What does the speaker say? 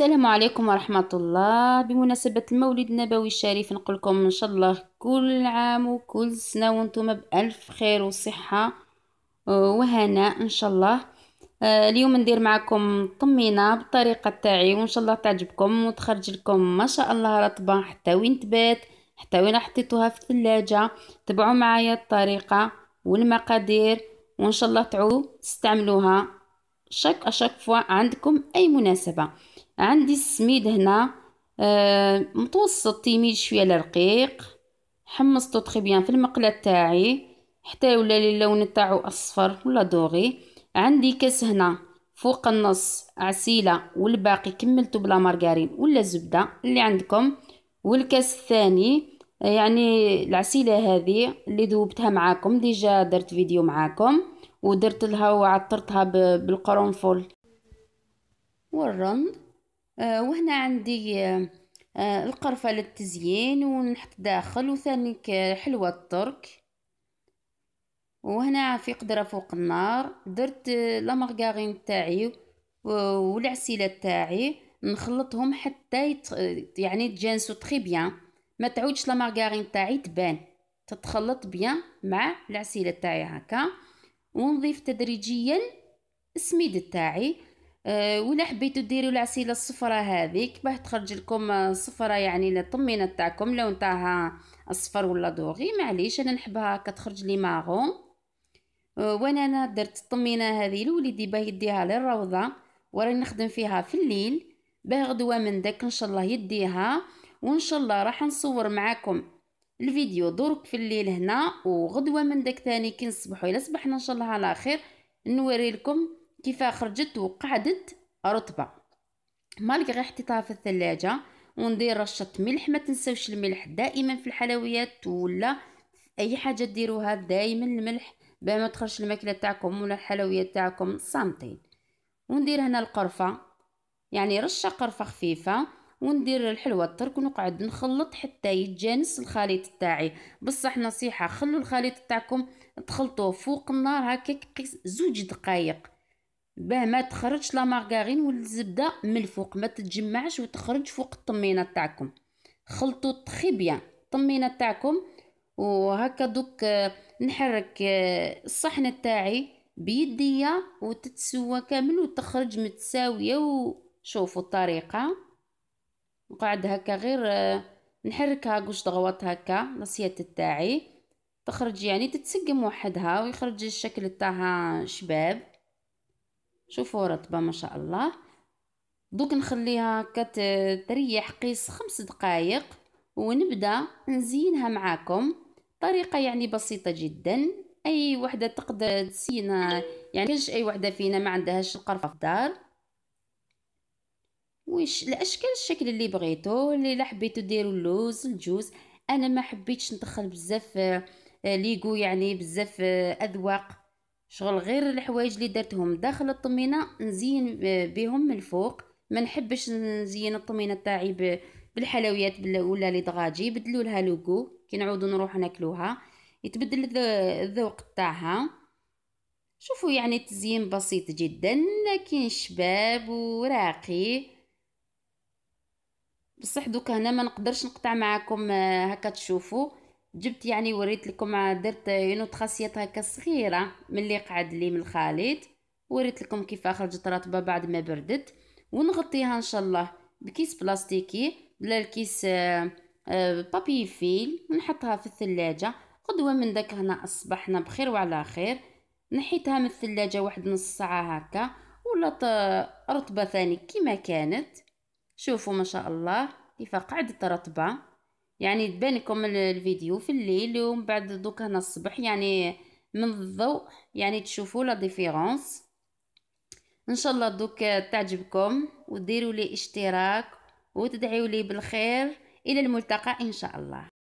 السلام عليكم ورحمة الله بمناسبة المولد النبوي الشريف نقولكم إن شاء الله كل عام وكل سنة وانتم بألف خير وصحة آه، وهناء إن شاء الله آه، اليوم ندير معكم طمينة بطريقة تاعي وإن شاء الله تعجبكم وتخرج لكم ما شاء الله رطبة حتى وين تبات حتى وين حطيتوها في الثلاجة تبعوا معايا الطريقة والمقادير وإن شاء الله تعودوا تستعملوها شاك اشاك فوا عندكم اي مناسبه عندي السميد هنا آه متوسط تيميد شويه لرقيق حمصتو تري بيان في المقله تاعي حتى ولا اللون تاعو اصفر ولا دوغي عندي كاس هنا فوق النص عسيله والباقي كملته بلا مارغرين ولا زبده اللي عندكم والكاس الثاني يعني العسيله هذه اللي ذوبتها معاكم ديجا درت فيديو معاكم ودرت لها وعطرتها بالقرنفل والرمل آه، وهنا عندي آه، آه، القرفة للتزيين ونحط داخل وثاني حلوة الترك وهنا في قدرة فوق النار درت لا تاعي والعسيلة تاعي نخلطهم حتى يت... يعني تجانسوا تخي بيان ما تعودش لا تاعي تبان تتخلط بيان مع العسيلة تاعي هكا ونضيف تدريجيا السميد تاعي آه، ولا حبيتو ديروا العسيله الصفراء هذيك باه تخرج لكم صفراء يعني الطمينه تاعكم لو نتاعها اصفر ولا دوغي معليش انا نحبها كتخرج لي ماغون آه، وانا انا درت الطمينه هذه لوليدي باه يديها للروضه وراني نخدم فيها في الليل باه غدوه من داك ان شاء الله يديها وان شاء الله راح نصور معاكم الفيديو درك في الليل هنا وغدوه من داك تاني كي نصبحوا الا صبحنا ان شاء الله على خير نوري لكم كيفاه خرجت وقعدت رطبه مالك غير حطيتها في الثلاجه وندير رشه ملح ما تنساوش الملح دائما في الحلويات ولا في اي حاجه ديروها دائما الملح باه ما تخرج الماكله تاعكم ولا الحلويات تاعكم صامتين وندير هنا القرفه يعني رشه قرفه خفيفه وندير الحلوى الترك ونقعد نخلط حتى يتجانس الخليط تاعي بصح نصيحه خلوا الخليط تاعكم تخلطوه فوق النار هكاك زوج دقائق باه ما تخرجش لا مارغارين والزبده من الفوق ما تتجمعش وتخرج فوق الطمينه تاعكم خلطوا تخي بيان الطمينه تاعكم وهكا دوك آه، نحرك آه، الصحن تاعي بيديا وتتسوى كامل وتخرج متساويه وشوفوا الطريقه نقعد هكا غير آه، نحركها قوش ضغوط هكا نصيات تاعي تخرج يعني تتسقم وحدها ويخرج الشكل تاعها شباب شوفوا رطبة ما شاء الله دوك نخليها هكا تريح قيس خمس دقائق ونبدا نزينها معاكم طريقة يعني بسيطة جدا اي وحدة تقدر تسينا يعني كاش اي وحدة فينا ما عندهاش القرفة في الدار وش الاشكال الشكل اللي بغيتو اللي لا حبيتو ديروا اللوز الجوز انا ما حبيتش ندخل بزاف آه، ليغو يعني بزاف آه، اذواق شغل غير الحوايج اللي درتهم داخل الطمينه نزين آه، بهم من الفوق ما نحبش نزين الطمينه تاعي بالحلويات ولا لي دغاجي بدلوا لها لوغو كي نعودوا نروحو ناكلوها يتبدل الذوق تاعها شوفوا يعني تزيين بسيط جدا لكن شباب وراقي بصح دوك هنا ما نقدرش نقطع معكم آه، هكا تشوفوا جبت يعني وريت لكم آه، درت اون تراسيات هكا صغيره من اللي قعد لي من الخليط وريت لكم كيف خرجت رطبه بعد ما بردت ونغطيها ان شاء الله بكيس بلاستيكي بلا الكيس بابي فيل ونحطها في الثلاجه قدوه من داك هنا اصبحنا بخير وعلى خير نحيتها من الثلاجه واحد نص ساعه هكا ولا رطبه ثاني كيما كانت شوفوا ما شاء الله كيف قعدت رطبه يعني تبان لكم الفيديو في الليل ومن بعد دوك هنا الصبح يعني من الضوء يعني تشوفوا لا ديفيرونس ان شاء الله دوك تعجبكم وديروا لي اشتراك وتدعيوا لي بالخير الى الملتقى ان شاء الله